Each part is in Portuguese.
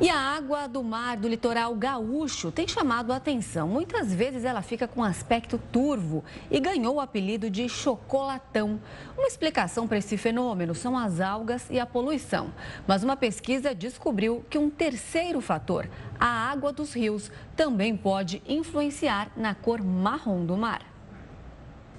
E a água do mar do litoral gaúcho tem chamado a atenção. Muitas vezes ela fica com aspecto turvo e ganhou o apelido de chocolatão. Uma explicação para esse fenômeno são as algas e a poluição. Mas uma pesquisa descobriu que um terceiro fator, a água dos rios, também pode influenciar na cor marrom do mar.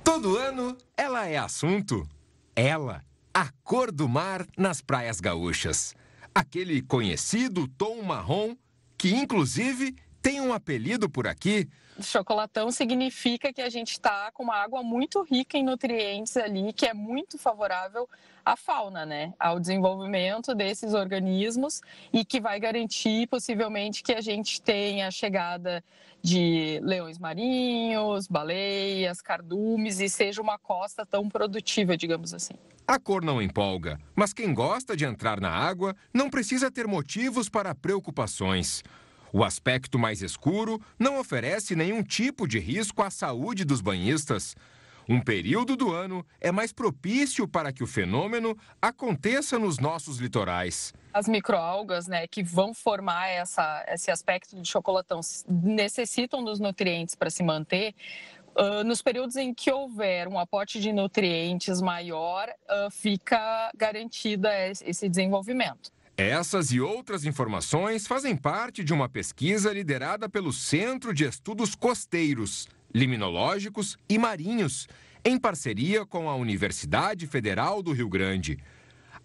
Todo ano ela é assunto. Ela, a cor do mar nas praias gaúchas aquele conhecido tom marrom que, inclusive, tem um apelido por aqui? Chocolatão significa que a gente está com uma água muito rica em nutrientes ali, que é muito favorável à fauna, né? Ao desenvolvimento desses organismos e que vai garantir possivelmente que a gente tenha a chegada de leões marinhos, baleias, cardumes e seja uma costa tão produtiva, digamos assim. A cor não empolga, mas quem gosta de entrar na água não precisa ter motivos para preocupações. O aspecto mais escuro não oferece nenhum tipo de risco à saúde dos banhistas. Um período do ano é mais propício para que o fenômeno aconteça nos nossos litorais. As microalgas, né, que vão formar essa, esse aspecto de chocolatão, necessitam dos nutrientes para se manter. Uh, nos períodos em que houver um aporte de nutrientes maior, uh, fica garantida esse desenvolvimento. Essas e outras informações fazem parte de uma pesquisa liderada pelo Centro de Estudos Costeiros, Liminológicos e Marinhos, em parceria com a Universidade Federal do Rio Grande.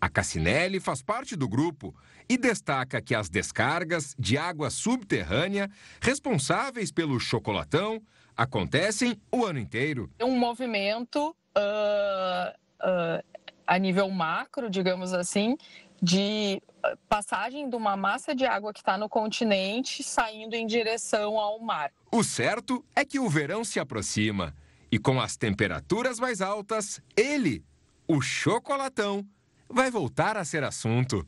A Cassinelli faz parte do grupo e destaca que as descargas de água subterrânea responsáveis pelo chocolatão acontecem o ano inteiro. É um movimento uh, uh a nível macro, digamos assim, de ah, passagem de uma massa de água que está no continente saindo em direção ao mar. O certo é que o verão se aproxima e com as temperaturas mais altas, ele, o chocolatão, vai voltar a ser assunto.